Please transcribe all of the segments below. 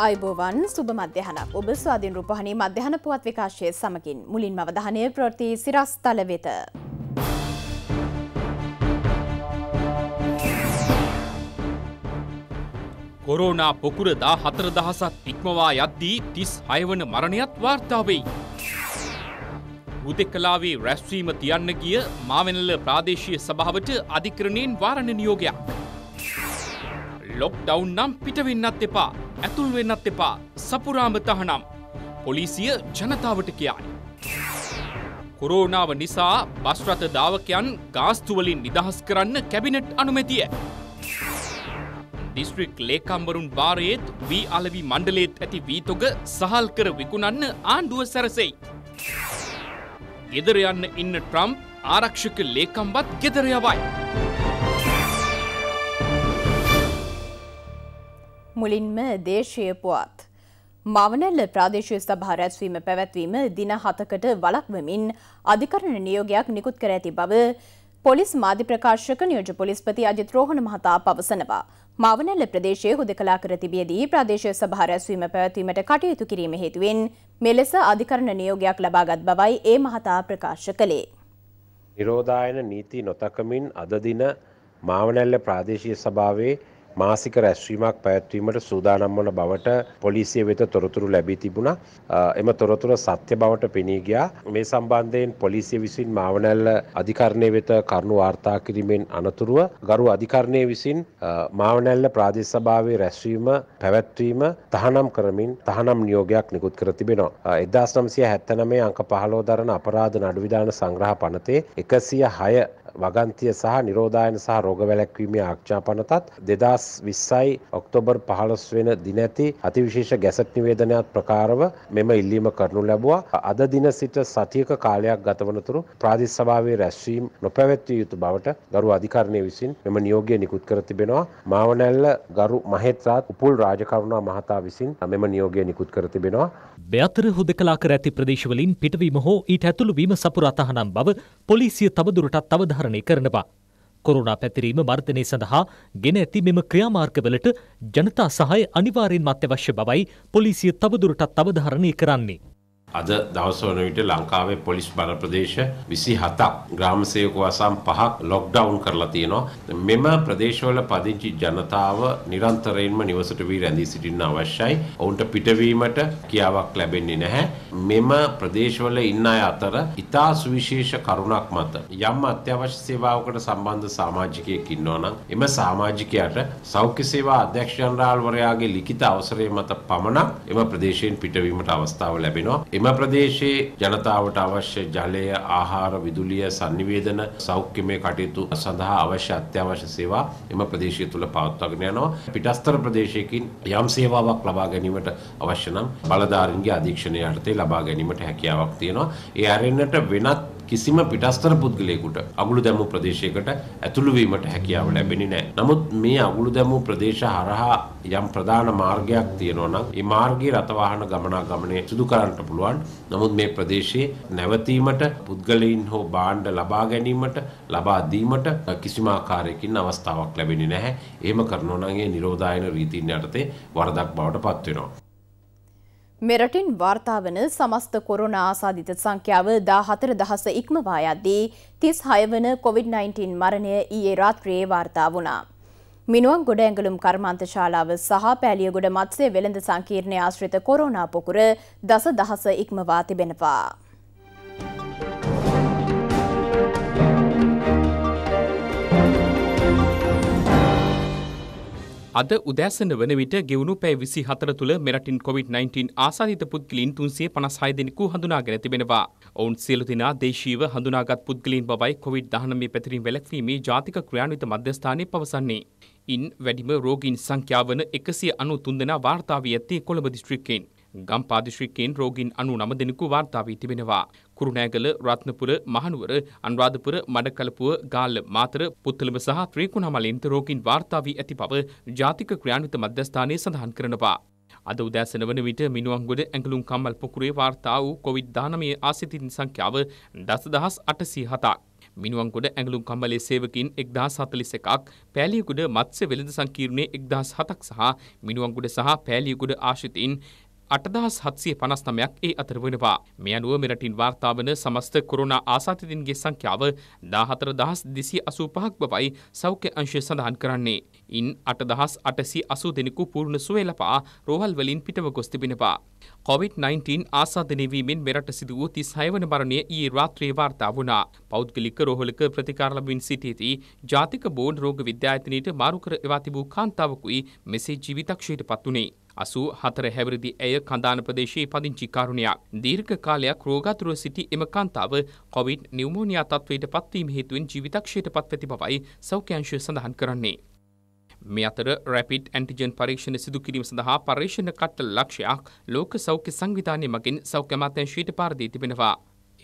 අයිබෝවන් සුබ මධ්‍යහනක් ඔබ ස්වාධීන් රූපහණී මධ්‍යහන පුවත් විකාශය සමකින් මුලින් මවදහනය ප්‍රෘති සිරස්ථල වෙත. කොරෝනා පොකුරදා හතර දහසක් ඉක්මවා යද්දී තිස් හයවන මරණයත් වාර්තාවෙයි. උදෙක්කලාවේ රැස්වීම තියන්න ගිය මාවෙනල්ල ප්‍රාදේශය සභාවට අධිකරණයෙන් වාරණ නියෝගයක්. ලොක් ඩවුන් නම් පිටවෙන්නත් එපා ඇතුල් වෙන්නත් එපා සපුරාම තහනම් පොලිසිය ජනතාවට කියයි. කොරෝනාව නිසා බස්රථ දාවකයන් ගාස්තුවලින් නිදහස් කරන්න කැබිනට් අනුමැතිය. දිස්ත්‍රික් ලේකම්වරුන් භාරයේත් වී අලවි මණ්ඩලේත් ඇති වීතොග සහල් කර විකුණන්න ආණ්ඩුව සැරසෙයි. ගෙදර යන්න ඉන්න ට්‍රම්ප් ආරක්ෂක ලේකම්වත් ගෙදර යවයි. මුලින්ම දේශය පුවත්. මවනැල්ල ප්‍රාදේශය සභා රැස්වීම පැවැත්වීම දින හතකට වලක්වමින් අධිකරණ නියෝගයක් නිකුත් කර ඇති බව පොලිස් මාධ්‍ය ප්‍රකාශක නියෝජ පොලිස්පති අජිත් රෝහණ මහතා පවසනවා. මවනැල්ල ප්‍රදේශයේ හුදකලා කර තිබියදී ප්‍රාදේශීය සභා රැස්වීම පැවැත්වීමට කටයුතු කිරීම හේතුවෙන් මෙලෙස අධිකරණ නියෝගයක් ලබාගත් බවයි ඒ මහතා ප්‍රකාශ කළේ. නිරෝධායන නීති නොතකමින් අද දින මාවනැල්ල ප්‍රාදේශීය සභාවේ මාසික රැස්වීමක් පැවැත්වීමට සූදානම් වන බවට පොලිසිය වෙත තොරතුරු ලැබී තිබුණා. එම තොරතුර සත්‍ය බවට පෙනී ගියා. මේ සම්බන්ධයෙන් පොලිසිය විසින් මාවනැල්ල අධිකරණය වෙත කරුණු වාර්තා කිරීමෙන් අනතුරුව ගරු අධිකරණය විසින් මාවනැල්ල ප්‍රාදේශ සභාවේ රැස්වීම පැවැත්වීම තහනම් කරමින් තහනම් නියෝගයක් නිකුත් කර තිබෙනවා. එදදාස් නම්සිය හැත්තනමේ අංක පහලෝ දරන අපරාධ නඩුවිධාන සංග්‍රහ පනතේ එකසිය හය වගන්තිය සහ නිරෝධායන සහ රෝග වැලැක්වීමේ ආක්ෂාපනතත් දෙදා දහස් විස්සයි ඔක්තෝබර් පහලස් වෙන දිනැති අතිවිශේෂ ගැසට් නිවේදනයක් ප්‍රකාරව මෙම ඉල්ලීම කරනු ලැබවා අද දින සිට සතියක කාලයක් ගතවනතුරු ප්‍රාදේශ සභාවේ රැස්වීම් නොපැවැත්විය යුතු බවට ගරු අධිකරණය විසින් මෙම නියෝගය නිකුත් කර තිබෙනවා මාවනැල්ල ගරු මහෙත්‍රාත් උපුල් රාජකරුණා මහතා විසින් මෙම නියෝගය නිකුත් කර තිබෙනවා බ්‍යතර හුදකලා කර ඇති ප්‍රදේශවලින් පිටවීම හෝ ඊට ඇතුළුවීම සපුර අතහනම් බව පොලිසිය තවදුරටත් අවධාරණය කරනවා කොරුණා පැතිරීම වර්ධනය සඳහා ගෙන ඇති මෙම ක්‍රියාමාර්ගවලට ජනතා සහය අනිවාර්යෙන් අත්‍යවශ්‍ය බවයි පොලිසිය තවදුරටත් අවධාරණය කරන්නේ. අද දවස වන විට ලංකාවේ පොලිස් බල ප්‍රදේශ 27ක් ග්‍රාම සේවකවසම් පහක් ලොක්ඩවුන් කරලා තියෙනවා. මෙම ප්‍රදේශවල පදිංචි ජනතාව නිරන්තරයෙන්ම නිවසට වී රැඳී සිටින්න අවශ්‍යයි. ඔවුන්ට පිටවීමට කියාවක් ලැබෙන්නේ නැහැ. මෙම ප්‍රදේශවල ඉන්න අය අතර ඉතා සුවිශේෂ කරුණක් මත යම් අත්‍යවශ්‍ය සේවාවකට සම්බන්ධ සමාජිකයෙක් ඉන්නවා නම් එම සමාජිකයාට සෞඛ්‍ය සේවා අධ්‍යක්ෂ ජනරාල්වරයාගේ ලිඛිත අවසරය මත පමණක් එම ප්‍රදේශයෙන් පිටවීමට අවස්ථාව ලැබෙනවා. එම ප්‍රදේශයේ ජනතාවට අවශ්‍ය ජලය, ආහාර, විදුලිය, sannivedana සෞඛ්‍යමය කටයුතු සඳහා අවශ්‍ය අත්‍යවශ්‍ය සේවා එම ප්‍රදේශය තුල පවත්වාගෙන යනවා. පිටස්තර ප්‍රදේශයකින් යම් සේවාවක් ලබා ගැනීමට අවශ්‍ය නම් බලධාරීන්ගේ අධීක්ෂණය යටතේ ලබා ගැනීමට හැකියාවක් තියෙනවා. ඒ අරෙන්නට වෙනත් කිසිම පිටස්තර පුද්ගලයෙකුට අගුළු දැමූ ප්‍රදේශයකට ඇතුළු වීමට හැකියාව ලැබෙන්නේ නැහැ. නමුත් මේ අගුළු දැමූ ප්‍රදේශ හරහා යම් ප්‍රධාන මාර්ගයක් තියෙනවා නම් ඒ මාර්ගයේ රථවාහන ගමනාගමනය සිදු කරන්නට පුළුවන්. නමුත් මේ ප්‍රදේශයේ නැවතීමට පුද්ගලයින් හෝ භාණ්ඩ ලබා ගැනීමට ලබා දීමට කිසිම ආකාරයකින් අවස්ථාවක් ලැබෙන්නේ නැහැ. එහෙම කරනවා නම් ඒ නිරෝධායන රීතින් යටතේ වරදක් බවට පත් වෙනවා. මෙරටින් වාර්තාාවන සමස්ත කොරුණ ආසාධිත සංඛ්‍යාව දා හතර දහස ඉක්මවායද්දී තිස් හයවන කොවිD-19 මරණය ඊයේ රාත්‍රයේ වාර්තා වුණා. මිනුවන් ගොඩ ඇඟලුම් කර්මාන්ත ශාලාව සහ පැලියගොඩ මත්සේ වෙළඳ සංකීර්ණය ආශ්‍රිත කොරුණා පොකුර දස දහස ඉක්මවා තිබෙනවා. අද උදෑසන වන විට ගෙවුණු පැය විසි හතර තුළ මෙරටින් කොවිD-19 ආසාධිත පුද්ගලින් තුන්සේ පනසාය දෙනෙකු හඳුනාගෙන තිබෙනවා. ඔවුන් සියලු දෙනා දේශීව හඳුනාගත් පුද්ගලින් බවයි කොවිD-19 පැතිරින් වැළැක්වීමේ ජාතික ක්‍රියාන්විත මධ්‍යස්ථානය පවසන්නේ. ඉන් වැඩිම රෝගීන් සංඛ්‍යාවන එකසිය අනු තුන්දෙනා වාර්තාාවී ඇත්තේ කොළඹ දිස්ත්‍රික්කෙන්. ගම්පාදිශ්‍රිකෙන් රෝගින් අනු නම දෙනෙකු වාර්තාාවී තිබෙනවා. කුරුණෑගල රත්නපුර මහනුවර අනුරාධපුර මඩකලපුව ගාල්ල මාතර පුත්තලම සහ ත්‍රිකුණාමලින් රෝගීන් වාර්තා වී ඇති බව ජාතික ක්‍රියාන්විත මධ්‍යස්ථානයේ සඳහන් කරනවා. අද උදෑසන වන විට මිනුවන්ගොඩ ඇඟලුම් කම්මල් පොකුරේ වාර්තා වූ කොවිඩ් දානමය ආසිතින් සංඛ්‍යාව දසදහස් අටසී හතක්. මිනුවන්ගොඩ ඇඟලුම් කම්මලේ සේවකින් එක්දහස් හතලිස් එකක් පෑලියකුඩ මත්ස්‍ය වෙළඳ සංකීර්ණයේ එක්දහස් හතක් සහ මිනුවන්ගොඩ සහ පෑලියකුඩ ආශිතීන් අටදහස් හත්සිය පනස්නමයක් ඒ අතර වෙනවා. මේ අනුව මෙරටින් වාර්තාාවන සමස්ත කොරුණා ආසාතිතින්ගේ සංඛ්‍යාව දාහතර දහස් දෙසි අසූ පහක් බවයි සෞඛ්‍ය අංශය සඳහන් කරන්නේ. ඉන් අටදහස් අටසි අසූ දෙනෙකු පූර්ණ සුවේලපා රෝහල් වලින් පිටව ගොස් තිබෙනවා. COVID-19 ආසාධනයවීමෙන් මෙරට සිද වූ තිස් හයවන මරණය ඊ රාත්‍රයේ වාර්තා වුණා. පෞද්ගලික රෝහලක ප්‍රතිකාරලබින් සිටියති ජාතික බෝන් රෝග විද්‍යායතනයට මාරුකර එවා තිබූ කාන්තාවකුයි මෙසේ ජීවිතක්ෂයට පත් වුණේ. අසූ හතර හැවිරිදි ඇය කඳාන ප්‍රදේශයේ පදිංචි කරුණයක්. දීර්ඝ කාලයක් රෝගාතුරව සිටි එම කාන්තාව කොවිඩ් නිවමෝනියා තත්ත්වයට පත්වීම හේතුවෙන් ජීවිතක්ෂයට පත්ව ඇති බවයි සෞඛ්‍යංශය සඳහන් කරන්නේ. මේ අතර රැපිඩ් ඇන්ටිජන් පරීක්ෂණ සිදු කිරීම සඳහා පර්යේෂණ කට්ටල ලක්ෂයක් ලෝක සෞඛ්‍ය සංවිධානය මගින් සෞඛ්‍ය අමාත්‍යාංශයට පාර දී තිබෙනවා.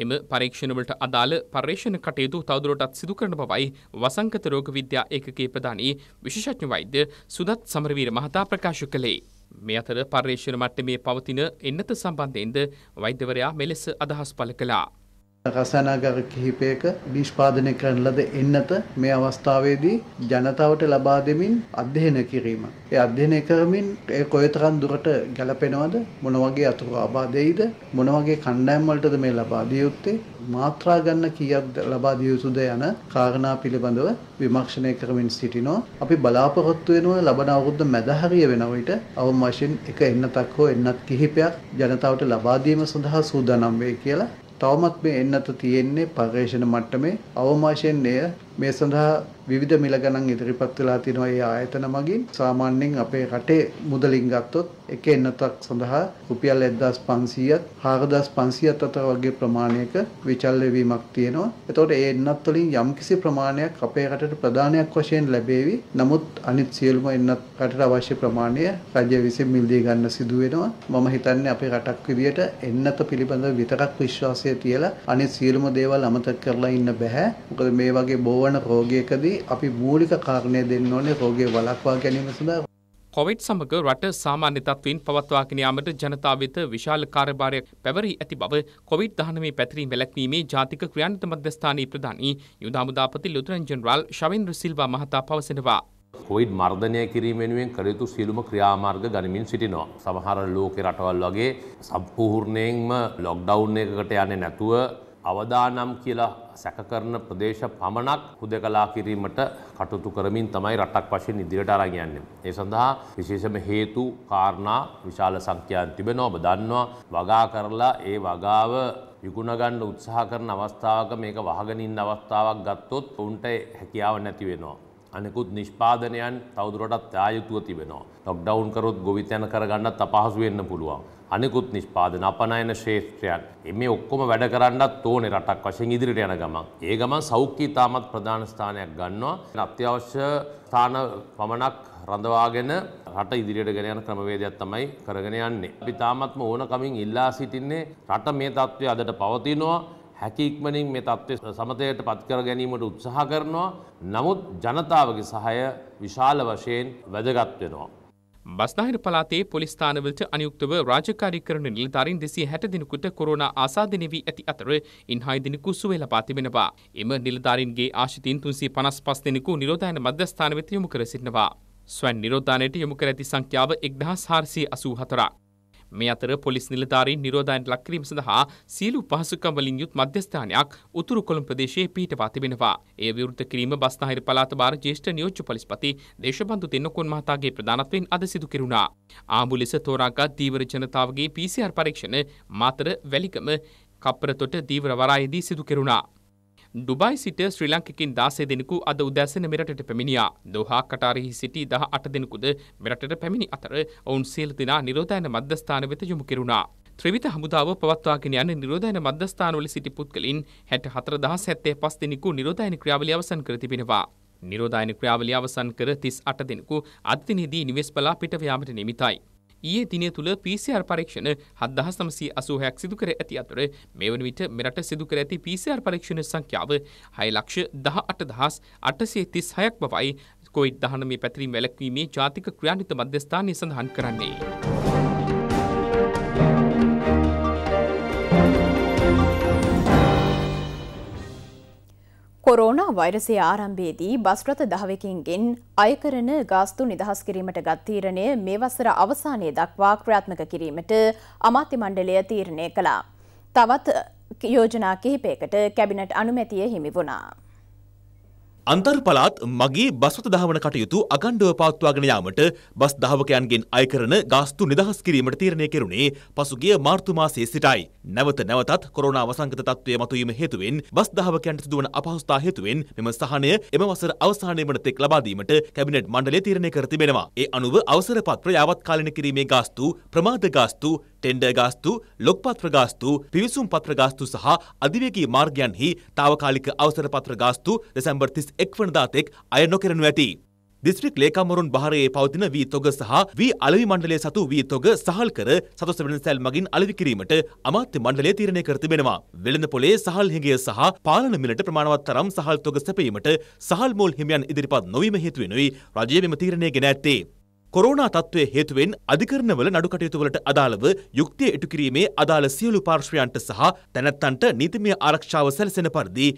එම පරීක්ෂණවලට අදාළ පර්යේෂණ කටයුතු තවදුරටත් සිදු කරන බවයි වසංගත රෝග විද්‍යා ඒකකයේ ප්‍රධානී විශේෂඥ වෛද්‍ය සුදත් සමරවීර මහතා ප්‍රකාශ කළේ. මේ අතර පර්යේෂණ මට්ටමේ පවතින එන්නත සම්බන්ධයෙන්ද වෛද්‍යවරයා මෙලෙස අදහස් පළ කළා. රසානාගාර කිහිපයක නිෂ්පාදනය කරන ලද එන්නත මේ අවස්ථාවේදී ජනතාවට ලබා දෙමින් අධ්‍යයනය කිරීම. ඒ අධ්‍යයනය කරමින් ඒ කොයිතරම් දුරට ගැලපෙනවද මොන වගේ අතුරු ආබාධෙයිද මොන වගේ කණ්ඩායම් වලටද මේ ලබා දිය යුත්තේ මාත්‍රා ගන්න කීයක් ලබා දිය යුතුද යන කාරණා පිළිබඳව විමර්ශනය කරමින් සිටිනවා. අපි බලාපොරොත්තු වෙනවා ලබන අවුරුද්ද මැද හරිය වෙන විට අවම වශයෙන් එක එන්නතක් හෝ එන්නත් කිහිපයක් ජනතාවට ලබා දීම සඳහා සූදානම් වෙයි කියලා තවමත් මේ එන්නත තියෙන්නේ පර්යේෂණ මට්ටමේ අවමාශයෙන් එය මේ සඳහා විවිධ මිල ගණන් ඉදිරිපත් වෙලා තියෙනවා ඒ ආයතන මගින් සාමාන්‍යයෙන් අපේ රටේ මුදලින් ගත්තොත් එක එන්නතක් සඳහා රුපියල් 1500ත් 4500ත් අතර වගේ ප්‍රමාණයක විචල්්‍ය වීමක් තියෙනවා. එතකොට ඒ එන්නත් වලින් යම්කිසි ප්‍රමාණයක් අපේ රටට ප්‍රදානයක් වශයෙන් ලැබේවි. නමුත් අනිත් සියලුම එන්නත් රටට අවශ්‍ය ප්‍රමාණය රජය විසින් මිලදී ගන්න සිදු වෙනවා. මම හිතන්නේ අපේ රටක් විදියට එන්නත පිළිබඳ විතරක් විශ්වාසය තියලා අනිත් සියලුම දේවල් අමතක කරලා ඉන්න බෑ. මොකද මේ වගේ බෝව වන රෝගයකදී අපි මූලික කාරණය දෙන්න ඕනේ රෝගය වළක්වා ගැනීම සඳහා කොවිඩ් සමග රට සාමාන්‍ය තත්ත්වයෙන් පවත්වාගෙන යාමට ජනතාව වෙත විශාල කාර්යභාරයක් පැවරී ඇති බව කොවිඩ් 19 පැතිරීම වැළැක්වීමේ ජාතික ක්‍රියාන්විත මධ්‍යස්ථානයේ ප්‍රධානී යුදාමුදාපති ලුතරන් ජෙනරාල් ශවෙන්ද්‍ර සිල්වා මහතා පවසනවා. කොයිඩ් මර්ධනය කිරීම වෙනුවෙන් කළ යුතු සියලුම ක්‍රියාමාර්ග ගනිමින් සිටිනවා. සමහර ලෝකේ රටවල් වගේ සම්පූර්ණයෙන්ම ලොක්ඩවුන් එකකට යන්නේ නැතුව අවදානම් කියලා සැකකරන ප්‍රදේශ පමණක් හුදකලා කිරීමට කටයුතු කරමින් තමයි රටක් වශයෙන් ඉදිරියට අරන් යන්නේ. ඒ සඳහා විශේෂම හේතු කාරණා විශාල සංඛ්‍යාන් තිබෙනවා ඔබ දන්නවා වගා කරලා ඒ වගාව විකුණ ගන්න උත්සාහ කරන අවස්ථාවක මේක වහගෙන ඉන්න අවස්ථාවක් ගත්තොත් උන්ට හැකියාව නැති වෙනවා. අනෙකුත් නිෂ්පාදනයන් තවදුරටත් ආයුතුව තිබෙනවා. ලොක්ඩවුන් කරොත් ගොවිතැන කරගන්නත් අපහසු වෙන්න පුළුවන්. අනිකුත් නිෂ්පාදන අපනයන ශේත්‍රයන් එමේ ඔක්කොම වැඩ කරන්නත් ඕනේ රටක් වශයෙන් ඉදිරිට යන ගමන්. ඒ ගමන් සෞඛ්‍ය ඉතාමත් ප්‍රධාන ස්ථානයක් ගන්නවා. අත්‍යවශ්‍ය ස්ථාන පමණක් රඳවාගෙන රට ඉදිරියට ගෙන යන ක්‍රමවේදයක් තමයි කරගෙන යන්නේ. අපි තාමත්ම ඕනකමින් ඉල්ලා සිටින්නේ රට මේ தત્ත්වය අදට පවතිනවා. හැකි ඉක්මනින් මේ தત્ත්වය සමතයට පත් කර ගැනීමට උත්සාහ කරනවා. නමුත් ජනතාවගේ සහාය විශාල වශයෙන් වැදගත් වෙනවා. බස්නාහිර පළාතේ පොලිස් ස්ථානවලට අනියුක්තව රාජකාරී කරන නිලධාරීන් 260 දිනකට කොරෝනා ආසාදින වී ඇති අතර ඉන් 6 දිනකු සුවය ලබා තිබෙනවා. එම නිලධාරීන්ගේ ආශ්‍රිතයින් 355 දිනකු නිරෝධායන මධ්‍යස්ථාන වෙත යොමු කර සිටිනවා. ස්වයන් නිරෝධානයට යොමු කර ඇති සංඛ්‍යාව 1484ක්. මේ අතර පොලිස් නිලධාරීන් නිරෝධායනට ලක්කිරීම සඳහා සියලු පහසුකම් වලින් යුත් මධ්‍යස්ථානයක් උතුරු කොළඹ ප්‍රදේශයේ පිහිටවා තිබෙනවා. ඒ විරුද්ධ කිරීම බස්නාහිර පළාත භාර ජ්‍යෙෂ්ඨ නියෝජ්‍ය පොලිස්පති දේශබන්දු තෙන්නකෝන් මහතාගේ ප්‍රධානත්වයෙන් අද සිදු කෙරුණා. ආඹු ලෙස තෝරාගත් ධීවර ජනතාවගේ PCR පරීක්ෂණ මාතර වැලිකම කප්පරතොට ධීවර වරායේදී සිදු කෙරුණා. ඩුබයි සිට ශ්‍රී ලංකින් දාසේ දෙනෙකු අද උදැසන මෙරටට පැමිණියා දොහා කටාරෙහි සිටි දහ අට දෙනෙකුද මෙරටට පැමිණි අතර ඔවුන් සියලු දෙනා නිරෝධයන මධ්‍යස්ථාන වෙත යොමු කෙරුණා. ත්‍රවිත හමුදාව පවත්වාගෙන යන නිරෝධයන මධ්‍යස්ථානවල සිටි පුද්ගලින් හැට හතර දහස් හැත්තේ පස් දෙනෙකු නිරෝධයන ක්‍රියාවලිය අවසන් කර තිබෙනවා. නිරෝධයන ක්‍රියාවලිය අවසන් කර තිස් අට දෙනෙකු අත්දිනේදී නිවෙස් බලා පිටව යාමට නිමිතයි. ඊයේ දිනය තුළ PCR පරීක්ෂණ 7980ක් සිදු කර ඇති අතර මේ වන විට මෙරට සිදු කර ඇති PCR පරීක්ෂණ සංඛ්‍යාව 618836ක් බවයි කොවිඩ්-19 පැතිරීම වැළැක්වීමේ ජාතික ක්‍රියාන්විත මධ්‍යස්ථානය සඳහන් කරන්නේ. කොරෝනා වෛරසය ආරම්භයේදී බස් රථ දහවකින්ගෙන් අයකරන ගාස්තු නිදහස් කිරීමට ගත් තීරණය මේ වසර අවසානයේ දක්වා ක්‍රියාත්මක කිරීමට අමාත්‍ය මණ්ඩලය තීරණය කළා. තවත් යෝජනා කිහිපයකට කැබිනට් අනුමැතිය හිමි වුණා. අන්තර් පළාත් මගේ බස්වත දහවන කටයුතු අකණ්ඩව පවත්වාගෙන යාමට බස් දහවකයන්ගෙන් අය කරන ගාස්තු නිදහස් කිරීමට තීරණය කෙරුණේ පසුගිය මාර්තු මාසයේ සිටයි. නැවත නැවතත් කොරෝනා වසංගත තත්ත්වය මතුවීම හේතුවෙන් බස් දහවකයන්ට සිදුවන අපහසුතා හේතුවෙන් මෙම සහනය එම වසර අවසානයේ වන තෙක් ලබා දීමට කැබිනට් මණ්ඩලය තීරණය කර තිබෙනවා. ඒ අනුව අවසර පත්‍ර යාවත්කාලින කිරීමේ ගාස්තු, ප්‍රමාද ගාස්තු, ටෙන්ඩර් ගාස්තු, ලොක් පත්‍ර ගාස්තු, පිවිසුම් පත්‍ර ගාස්තු සහ අධිවේගී මාර්ගයන්හි తాවකාලික අවසර පත්‍ර ගාස්තු දෙසැම්බර් 31 එක් වනදාතෙක් අය නොකරනු ඇති. දිස්ත්‍රික් ලේකම්වරුන් භාරයේ පවතින වී තොග සහ වී අලවි මණ්ඩලය සතු වී තොග සහල් කර සතුස වෙනසැල් මගින් අලවි කිරීමට අමාත්‍ය මණ්ඩලය තීරණය කර තිබෙනවා. වෙළඳ පොලේ සහල් හිඟය සහ පාලන මිලට ප්‍රමාණවත් තරම් සහල් තොග සැපීමට සහල් මෝල් හිමියන් ඉදිරිපත් නොවීම හේතුවෙනුයි රජය මෙම තීරණය ගෙන ඇත්තේ. කොරෝනා තත්ත්වය හේතුවෙන් අධිකරණවල නඩු කටයුතුවලට අදාළව යුක්තිය ඉටු කිරීමේ අදාළ සියලු පාර්ශ්වයන්ට සහ තැනැත්තන්ට නීතිමය ආරක්ෂාව සැලසෙන පරිදි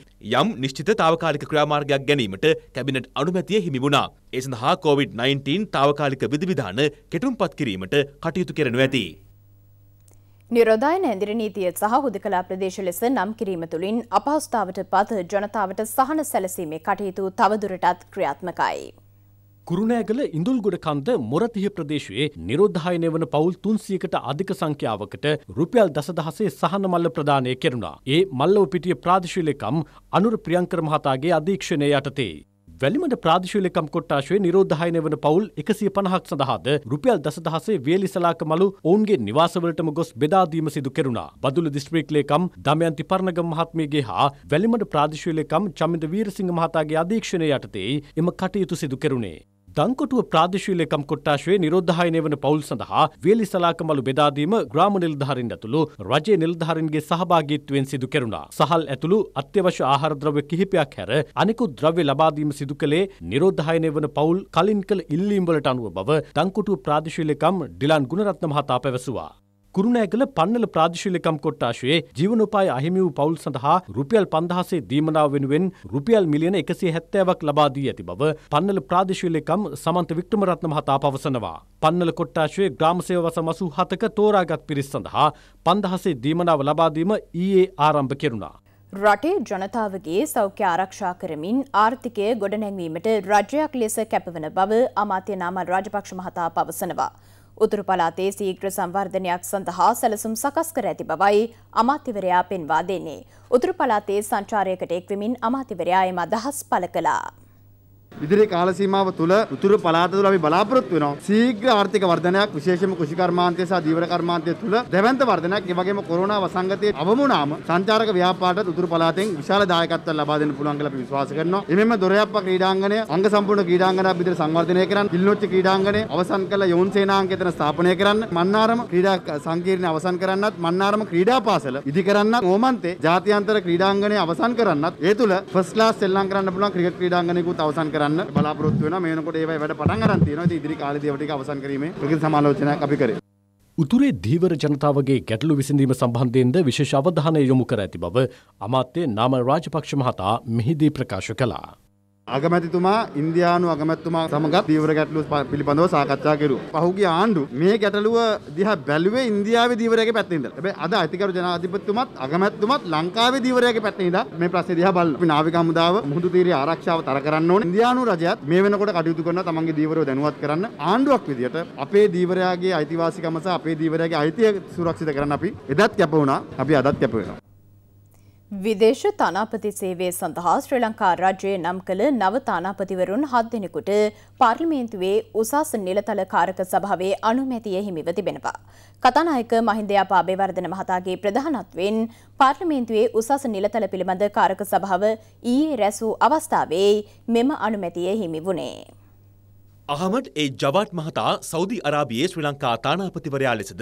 යම් නිශ්චිත තාවකාලික ක්‍රියාමාර්ගයක් ගැනීමට කැබිනට් අනුමැතිය හිමි වුණා. ඒ සඳහා COVID-19 තාවකාලික විධිවිධාන කෙටුම්පත් කිරීමට කටයුතු කරනු ඇති. නිරෝධායන ඇදිරි නීතිය සහ හුදකලා ප්‍රදේශ ලෙස නම් කිරීම තුළින් අපහසුතාවට පත් ජනතාවට සහන සැලසීමේ කටයුතු තවදුරටත් ක්‍රියාත්මකයි. කුරුණෑගල ඉඳුල්ගොඩ කන්ද මොරතිහ ප්‍රදේශයේ නිරෝධායනය වන පවුල් තුන්සියකට අධික සංඛ්‍යාවකට රුපියල් දසදහසේ සහන මල්ල ප්‍රදානය කෙරුණා. ඒ මල්ලව පිටිය ප්‍රාදශීලකම් අනුර ප්‍රියංකර මහතාගේ අධීක්ෂණය යටතේ. වැලිමට ප්‍රාදශීලකම් කොට්ටාශවේ නිරෝධායනය වන පවුල් එකසිය පණහක් සඳහාද රුපියල් දසදහසේ වේලිසලාක මලු ඔවුන්ගේ නිවාසවලටම ගොස් බෙදාදීම සිදු කෙරුණා. බදුල දිස්ත්‍රික්ලේකම් දමයන්ති පරණගම් මහත්මියගේ හා වැලිමට ප්‍රාදශීලකම් චමිත වීරසිංහ මහතාගේ අධීක්ෂණය යටතේ එම කටයුතු සිදු කෙරුණේ. දංකොටුව ප්‍රාදේශීය ලේකම් කොට්ටාශයේ නිරෝධායනය වන පවුල් සඳහා වියලි සලාකමලු බෙදාදීම ග්‍රාම නිලධාරීන් ඇතුළු රජයේ නිලධාරීන්ගේ සහභාගීත්වයෙන් සිදු කෙරුණා. සහල් ඇතුළු අත්‍යවශ්‍ය ආහාර ද්‍රව්‍ය කිහිපයක් හැර අනෙකුත් ද්‍රව්‍ය ලබා දීම සිදු කළේ නිරෝධායනය වන පවුල් කලින් කළ ඉල්ලීම් වලට අනුව බව දංකොටුව ප්‍රාදේශීය ලේකම් ඩිලන් ගුණරත්න මහතා පැවසුවා. කුරුණෑගල පන්නල ප්‍රාදශීලිකම් කොට්ටාශයේ ජීවනොපාය අහිමි වූ පවුල් සඳහා රුපියල් පන්දහසේ දීමනාව වෙනුවෙන් රුපියල් මිලියන එකසේ හැත්තෑවක් ලබා දී ඇති බව පන්නල ප්‍රාදශීලිකම් සමන්ත වික්ටමරත්න මහතා පවසනවා. පන්නල කොට්ටාශයේ ග්‍රාමසේව සමසූ හතක තෝරාගත් පිරිස් සඳහා පන්දහසේ දීමනාව ලබාදීම ඊයේ ආරම්භ කෙරුණා. රටේ ජනතාවගේ සෞඛ්‍ය ආරක්ෂා කරමින් ආර්ථිකය ගොඩනැංවීමට රජයක් ලෙස කැපවන බව අමාත්‍ය නාමල් රාජපක්ෂ මහතා පවසනවා. උතුරු පළාතේ සීඝ්‍ර සංවර්ධනයක් සඳහා සැලසුම් සකස් කර ඇති බවයි අමාත්‍යවරයා පෙන්වා දෙන්නේ. උතුරු පළාතේ සංචාරයකට එක්වමින් අමාත්‍යවරයා එම අදහස් පළ කළා. ඉදිරි කාල සීමාව තුළ උතුරු පළාත තුළ අපි බලාපොරොත්තු වෙනවා ශීඝ්‍ර ආර්ථික වර්ධනයක් විශේෂයෙන්ම කෘෂි කර්මාන්තය සහ දීවර කර්මාන්තය තුළ දැවැන්ත වර්ධනයක් ඒ වගේම කොරෝනා වසංගතයේ අවම වුණාම සංචාරක ව්‍යාපාරයට උතුරු පළාතෙන් විශාල දායකත්වයක් ලබා දෙන්න පුළුවන් කියලා අපි විශ්වාස කරනවා. එමෙන්න දොරයප්පා ක්‍රීඩාංගණය අංග සම්පූර්ණ ක්‍රීඩාංගණයක් විදිහට සංවර්ධනය කරන්න කිල්නොච්ච ක්‍රීඩාංගණය අවසන් කළ යොවුන් සේනාංගය එතන ස්ථාපනය කරන්න මන්නාරම ක්‍රීඩා සංකීර්ණය අවසන් කරන්නත් මන්නාරම ක්‍රීඩා පාසල ඉදි කරන්නත් ඕමන්තේ ජාත්‍යන්තර ක්‍රීඩාංගණය අවසන් කරන්නත් ඒ තුළ ෆස්ට් ක්ලාස් සෙල්ලම් කරන්න පුළුවන් ක්‍රිකට් ක්‍රීඩාංගණයකුත් අවසන් කරන්න කරන්න බලාපොරොත්තු වෙනවා මේ වෙනකොට ඒවයි වැඩ පටන් ගන්න තියෙනවා ඉතින් ඉදිරි කාලේදී ඒවා ටික අවසන් කිරීමේ ප්‍රගති සමාලෝචනයක් අපි කරේ උතුරේ ධීවර ජනතාවගේ ගැටලු විසඳීම සම්බන්ධයෙන්ද විශේෂ අවධානය යොමු කර ඇති බව අමාත්‍ය නාම රාජපක්ෂ මහතා මෙහිදී ප්‍රකාශ කළා අගමැතිතුමා ඉන්දයානු අගමැත්තුමා සමගත් දීවර ගැටලුව පිළිබඳව සාකච්ඡා කෙරු. පහුගිය ආණ්ඩු මේ ගැටලුව දිහා බැලුවේ ඉන්දියාවේ දීවරයාගේ පැත්තෙන් ඉඳලා. හැබැයි අද අතිකරු ජනාධිපතිතුමත් අගමැතිතුමත් ලංකාවේ දීවරයාගේ පැත්තෙන් ඉඳලා මේ ප්‍රශ්නේ දිහා බලනවා. අපි නාවික හමුදාව මුහුදු තීරයේ ආරක්ෂාව තර කරන්න ඕනේ. ඉන්දියානු රජයත් මේ වෙනකොට කටයුතු කරනවා තමන්ගේ දීවරව දැනුවත් කරන්න ආණ්ඩුවක් විදියට අපේ දීවරයාගේ අයිතිවාසිකම සහ අපේ දීවරයාගේ අයිතිය සුරක්ෂිත කරන්න අපි එදත් කැප වුණා. අපි අදත් කැප වෙනවා. විදේශ තානාපති සේවය සඳහා ශ්‍රී ලංකා රජය නම් කළ නව තානාපතිවරුන් හත් දෙනෙකුට පාර්ලිමේන්තුවේ උසස් නිලතල කාරක සභාවේ අනුමැතිය හිමිව තිබෙනවා. කතානායක මහින්ද යාපාබේවර්ධන මහතාගේ ප්‍රධානත්වයෙන් පාර්ලිමේන්තුවේ උසස් නිලතල පිළිබඳ කාරක සභාව ඊයේ රැසූ අවස්ථාවේ මෙම අනුමැතිය හිමි වුණේ. අහමට ඒ ජවාට් මහතා සෞදි අරාබියයේ ශ්‍රී ලංකා තානාපතිවරයා ලෙසද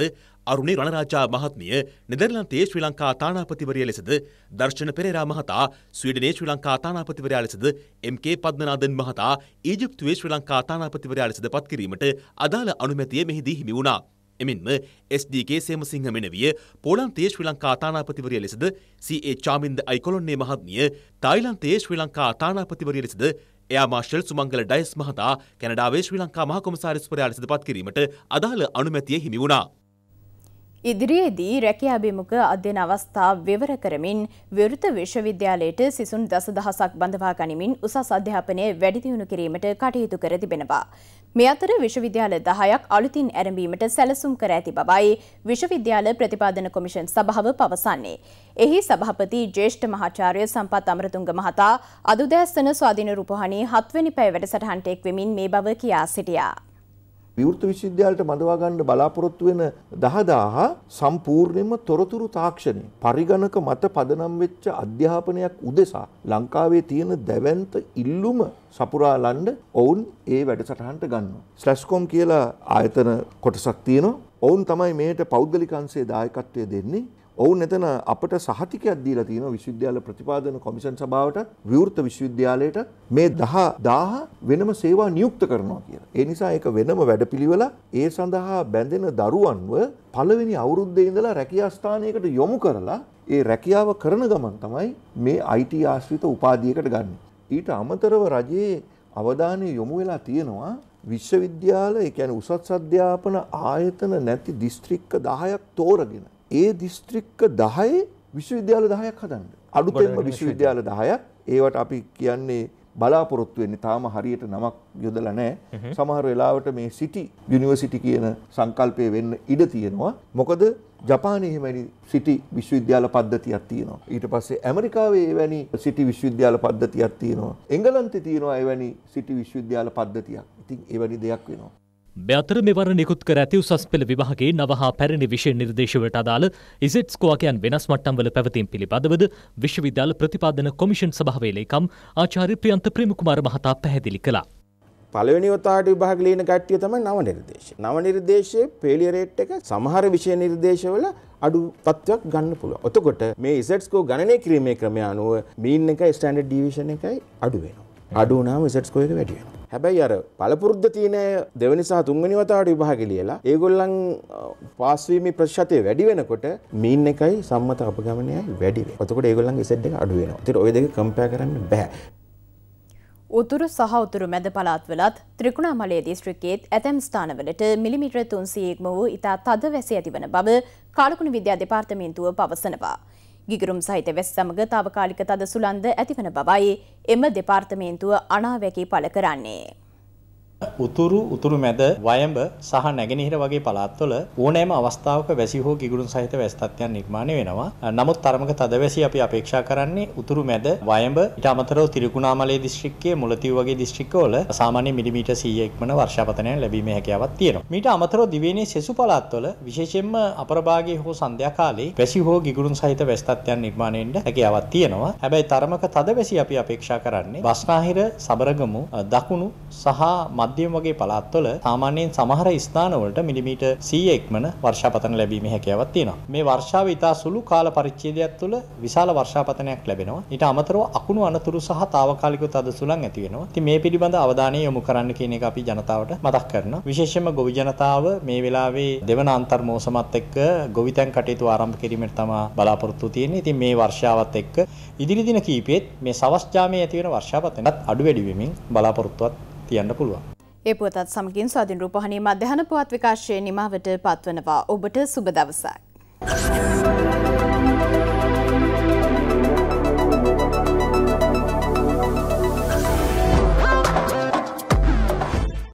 අරුණේ රණරාජා මහත්මිය නෙදර්ලන්තයේ ශ්‍රී ලංකා තානාපතිවරිය ලෙසද දර්ශන පෙරේරා මහතා ස්වීඩනයේ ශ්‍රී ලංකා තානාපතිවරයා ලෙසද එම්.කේ. පද්මනාදන් මහතා ඊජිප්තුවේ ශ්‍රී ලංකා තානාපතිවරයා ලෙසද පත්කිරීමට අදාළ අනුමැතිය මෙහිදී හිමි වුණා. එමෙන්ම SDK සේමසිංහ මෙනවිය පෝලන්තයේ ශ්‍රී ලංකා තානාපතිවරිය ලෙසද CA චාමින්ද අයිකොලොන්නේ මහත්මිය තායිලන්තයේ ශ්‍රී ලංකා තානාපතිවරිය ලෙසද එයා මාර්ශල් සුමංගල ඩයස් මහතා කැනඩාවේ ශ්‍රී ලංකා මහකොමසාරිස්වරයා ලෙසද පත්කිරීමට අදාළ අනුමැතිය හිමි වුණා. ඉදිරියේදී රැකියාභිමුඛ අධ්‍යයන අවස්ථා විවර කරමින් විවෘත විශ්වවිද්‍යාලයට සිසුන් දසදහසක් බඳවා ගනිමින් උසස් අධ්‍යාපනය වැඩිදියුණු කිරීමට කටයුතු කර තිබෙනවා. මේ අතර විශ්වවිද්‍යාල දහයක් අලුතින් ඇරඹීමට සැලසුම් කර ඇති බවයි විශ්වවිද්‍යාල ප්‍රතිපාදන කොමිෂන් සභාව පවසන්නේ. එහි සභාපති ජේෂ්ඨ මහාචාර්ය සම්පත් අමරතුංග මහතා අදුදෑස්සන ස්වාධීන රූපවාහිනී හත්වැනි පැය වැඩසටහනට එක්වෙමින් මේ බව කියා සිටියා. විවෘත විශ්වවිද්‍යාලයට මදවා ගන්න බලාපොරොත්තු වෙන 10000 සම්පූර්ණයෙන්ම තොරතුරු තාක්ෂණය පරිගණක මත පදනම් වෙච්ච අධ්‍යාපනයක් උදෙසා ලංකාවේ තියෙන දැවැන්ත ඉල්ලුම සපුරාලන්න ඔවුන් ඒ වැඩසටහනට ගන්නවා. ස්ලැස්කොම් කියලා ආයතන කොටසක් තියෙනවා. ඔවුන් තමයි මේට පෞද්ගලික අංශයේ දායකත්වය දෙන්නේ. ඔවුන් එතන අපට සහතිකයක් දීලා තියෙනවා විශ්වවිද්‍යාල ප්‍රතිපාදන කොමිෂන් සභාවට විවෘත විශ්වවිද්‍යාලයට මේ 10000 වෙනම සේවා නියුක්ත කරනවා කියලා. ඒ නිසා ඒක වෙනම වැඩපිළිවෙල ඒ සඳහා බැඳෙන දරුවන්ව පළවෙනි අවුරුද්දේ ඉඳලා රැකියා ස්ථානයකට යොමු කරලා ඒ රැකියාව කරන ගමන් තමයි මේ IT ආශ්‍රිත උපාධියකට ගන්න. ඊට අමතරව රජයේ අවධානය යොමු වෙලා තියෙනවා විශ්වවිද්‍යාල ඒ කියන්නේ උසස් අධ්‍යාපන ආයතන නැති දිස්ත්‍රික්ක 10ක් තෝරගෙන ඒ දිස්ත්‍රික්ක දහයේ විශ්වවිද්‍යාල දහයක් හදන්න. අඩුතෙන්ම විශ්වවිද්‍යාල දහයක් ඒවට අපි කියන්නේ බලාපොරොත්තු වෙන්නේ තාම හරියට නමක් යොදලා නැහැ. සමහර වෙලාවට මේ සිටි යුනිවර්සිටි කියන සංකල්පය වෙන්න ඉඩ තියෙනවා. මොකද ජපානයේ එහෙමනි සිටි විශ්වවිද්‍යාල පද්ධතියක් තියෙනවා. ඊට පස්සේ ඇමරිකාවේ එවැනි සිටි විශ්වවිද්‍යාල පද්ධතියක් තියෙනවා. එංගලන්තේ තියෙනවා එවැනි සිටි විශ්වවිද්‍යාල පද්ධතියක්. ඉතින් එවැනි දෙයක් වෙනවා. මෙතර මෙවර නිකුත් කර ඇති උසස් පෙළ විභාගයේ නවහා පැරණි විෂය නිර්දේශවලට අදාළ ඉසෙට් ස්කෝකයන් වෙනස් මට්ටම්වල පැවතීම් පිළිබඳවද විශ්වවිද්‍යාල ප්‍රතිපාදන කොමිෂන් සභාවේ ලේකම් ආචාර්ය ප්‍රියන්ත ප්‍රේමකුමාර මහතා පැහැදිලි කළා. පළවෙනි වතාවට විභාග ලියන කට්ටිය තමයි නව නිර්දේශය. නව නිර්දේශයේ ෆේලියර් රේට් එක සමහර විෂය නිර්දේශවල අඩු තත්ත්වයක් ගන්න පුළුවන්. එතකොට මේ ඉසෙට් ස්කෝර් ගණනය කිරීමේ ක්‍රමය අනුව මීන් එකයි ස්ටෑන්ඩඩ් ඩීවිෂන් එකයි අඩු වෙනවා. අඩු වුණාම ඉසෙට් ස්කෝර් එක වැඩි වෙනවා. හැබැයි අර පළපුරුද්ධ තියෙන දෙවනි සහ තුන්වෙනි වතාවට විභාග ලියලා ඒගොල්ලන් පාස්වීමේ ප්‍රතිශතය වැඩි වෙනකොට මීන් එකයි සම්මත අපගමනයයි වැඩි වෙනවා. එතකොට ඒගොල්ලන්ගේ සෙට් එක අඩු වෙනවා. ඒතර ওই දෙක කම්පයර් කරන්න බෑ. උතුරු සහ උතුරු මැද පළාත්වලත් ත්‍රිකුණාමලයේ දිස්ත්‍රික්කයේත් ඇතැම් ස්ථානවලට මිලිමීටර 300ක්ම වූ ඉතා තද වැසි ඇතිවන බව කාලකුණු විද්‍යා දෙපාර්තමේන්තුව පවසනවා. ගිගරුම් සහිත වැස් සමග තාවකාලික තද සුළන්ද ඇතිවන බවයි එම දෙපාර්තමේන්තුව අනාවැකි පළ කරන්නේ. උතුරු උතුරු මැද වයඹ සහ නැගෙනහිර වගේ පළාත්වල ඕනෑම අවස්ථාවක වැසි හෝ ගිගුරුන් සහිත වැස්තත්වයන් නිර්මාණය වෙනවා. නමුත් තරමක තදවැසි අපි අපේක්ෂා කරන්නේ උතුරු මැද වයඹ ඊට අමතරව තිරිකුණාමලයේ දිස්ත්‍රික්කයේ මුලතිව් වගේ දිස්ත්‍රික්කවල සාමාන්‍ය මිලිමීටර් 100 ඉක්මන වර්ෂාපතනයක් ලැබීමේ හැකියාවක් තියෙනවා. මීට අමතරව දිවයිනේ සෙසු පළාත්වල විශේෂයෙන්ම අපරභාගයේ හෝ සන්ධ්‍යා කාලයේ වැසි හෝ ගිගුරුන් සහිත වැස්තත්වයන් නිර්මාණය වෙන්න හැකියාවක් තියෙනවා. හැබැයි තරමක තදවැසි අපි අපේක්ෂා කරන්නේ බස්නාහිර, සබරගමු, දකුණු සහ මධ්‍යම වගේ පළාත්වල සාමාන්‍යයෙන් සමහර ස්ථානවලට මිලිමීටර් 100 ඉක්මන වර්ෂාපතන ලැබීමේ හැකියාවක් තියෙනවා. මේ වර්ෂාව ඉතා සුළු කාල පරිච්ඡේදයක් තුළ විශාල වර්ෂාපතනයක් ලැබෙනවා. ඊට අමතරව අකුණු අනතුරු සහ తాවකාලිකව තද සුළං ඇති වෙනවා. ඉතින් මේ පිළිබඳ අවධානය යොමු කරන්න කියන එක අපි ජනතාවට මතක් කරනවා. විශේෂයෙන්ම ගොවි ජනතාව මේ වෙලාවේ දෙවන අන්තර් මෝසමත් එක්ක ගොවිතැන් කටයුතු ආරම්භ කිරීමට තමයි බලාපොරොත්තු තියෙන්නේ. ඉතින් මේ වර්ෂාවත් එක්ක ඉදිරි දින කීපෙත් මේ සවස් ජාමයේ ඇති වෙන වර්ෂාපතනත් අඩු වැඩි වෙමින් බලාපොරොත්තුවක් තියන්න පුළුවන්. ඒ පුවතත් සමගින් ස්වාධීන රූපවාහිනී මධ්‍යහන පුවත් විකාශයේ නිමාවට පත්වනවා. ඔබට සුබ දවසක්.